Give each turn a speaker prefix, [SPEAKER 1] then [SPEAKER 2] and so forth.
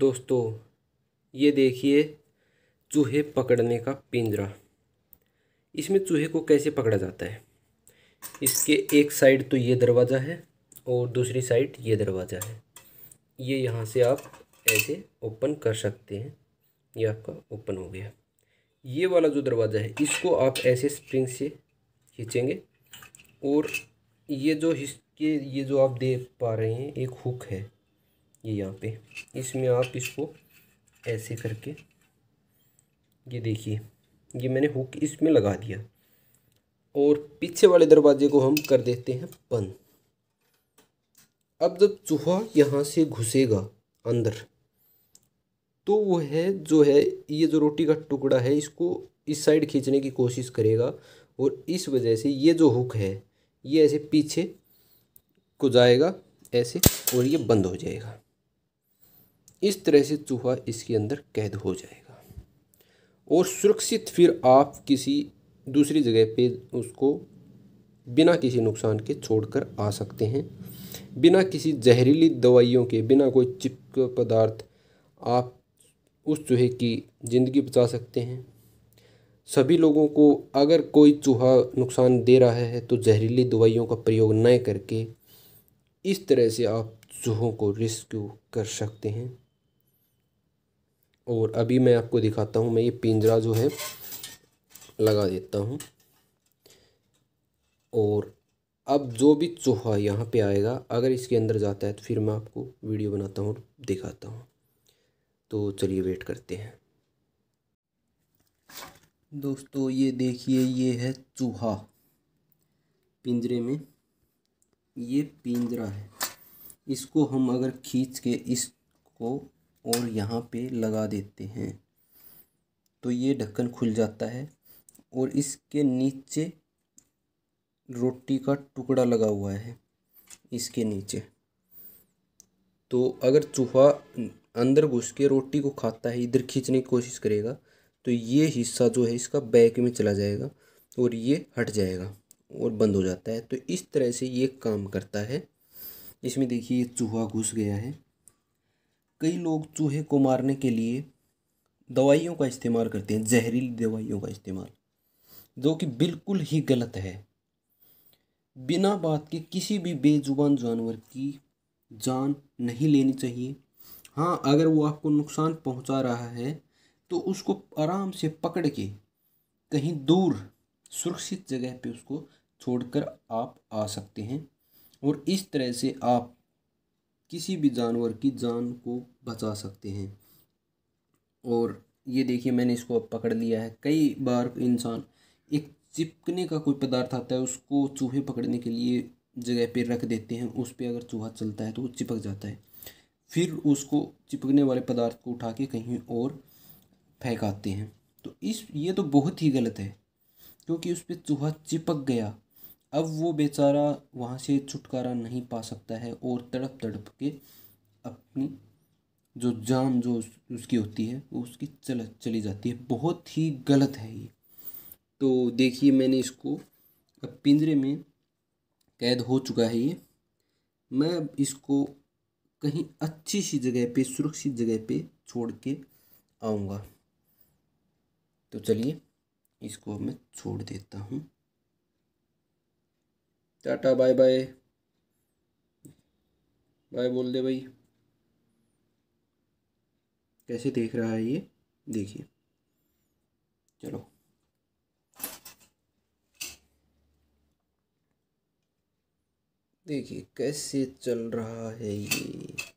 [SPEAKER 1] दोस्तों ये देखिए चूहे पकड़ने का पिंजरा इसमें चूहे को कैसे पकड़ा जाता है इसके एक साइड तो ये दरवाज़ा है और दूसरी साइड ये दरवाज़ा है ये यहाँ से आप ऐसे ओपन कर सकते हैं ये आपका ओपन हो गया ये वाला जो दरवाज़ा है इसको आप ऐसे स्प्रिंग से खींचेंगे और ये जो इसके ये जो आप देख पा रहे हैं एक हुक है ये यहाँ पे इसमें आप इसको ऐसे करके ये देखिए ये मैंने हुक इसमें लगा दिया और पीछे वाले दरवाजे को हम कर देते हैं बंद अब जब चूहा यहाँ से घुसेगा अंदर तो वो है जो है ये जो रोटी का टुकड़ा है इसको इस साइड खींचने की कोशिश करेगा और इस वजह से ये जो हुक है ये ऐसे पीछे को जाएगा ऐसे और ये बंद हो जाएगा इस तरह से चूहा इसके अंदर कैद हो जाएगा और सुरक्षित फिर आप किसी दूसरी जगह पे उसको बिना किसी नुकसान के छोड़कर आ सकते हैं बिना किसी जहरीली दवाइयों के बिना कोई चिपक पदार्थ आप उस चूहे की ज़िंदगी बचा सकते हैं सभी लोगों को अगर कोई चूहा नुकसान दे रहा है तो जहरीली दवाइयों का प्रयोग न करके इस तरह से आप चूहों को रेस्क्यू कर सकते हैं और अभी मैं आपको दिखाता हूँ मैं ये पिंजरा जो है लगा देता हूँ और अब जो भी चूहा यहाँ पे आएगा अगर इसके अंदर जाता है तो फिर मैं आपको वीडियो बनाता हूँ और दिखाता हूँ तो चलिए वेट करते हैं दोस्तों ये देखिए ये है चूहा पिंजरे में ये पिंजरा है इसको हम अगर खींच के इसको और यहाँ पे लगा देते हैं तो ये ढक्कन खुल जाता है और इसके नीचे रोटी का टुकड़ा लगा हुआ है इसके नीचे तो अगर चूहा अंदर घुस के रोटी को खाता है इधर खींचने की कोशिश करेगा तो ये हिस्सा जो है इसका बैक में चला जाएगा और ये हट जाएगा और बंद हो जाता है तो इस तरह से ये काम करता है इसमें देखिए चूहा घुस गया है कई लोग चूहे को मारने के लिए दवाइयों का इस्तेमाल करते हैं जहरीली दवाइयों का इस्तेमाल जो कि बिल्कुल ही गलत है बिना बात के किसी भी बेजुबान जानवर की जान नहीं लेनी चाहिए हाँ अगर वो आपको नुकसान पहुंचा रहा है तो उसको आराम से पकड़ के कहीं दूर सुरक्षित जगह पे उसको छोड़कर आप आ सकते हैं और इस तरह से आप किसी भी जानवर की जान को बचा सकते हैं और ये देखिए मैंने इसको अब पकड़ लिया है कई बार इंसान एक चिपकने का कोई पदार्थ आता है उसको चूहे पकड़ने के लिए जगह पर रख देते हैं उस पर अगर चूहा चलता है तो वो चिपक जाता है फिर उसको चिपकने वाले पदार्थ को उठा के कहीं और फेंकाते हैं तो इस ये तो बहुत ही गलत है क्योंकि उस पर चूहा चिपक गया अब वो बेचारा वहाँ से छुटकारा नहीं पा सकता है और तड़प तड़प के अपनी जो जान जो उसकी होती है वो उसकी चल चली जाती है बहुत ही गलत है ये तो देखिए मैंने इसको अब पिंजरे में कैद हो चुका है ये मैं अब इसको कहीं अच्छी सी जगह पे सुरक्षित जगह पे छोड़ के आऊँगा तो चलिए इसको मैं छोड़ देता हूँ टाटा बाय बाय बाय बोल दे भाई कैसे देख रहा है ये देखिए चलो देखिए कैसे चल रहा है ये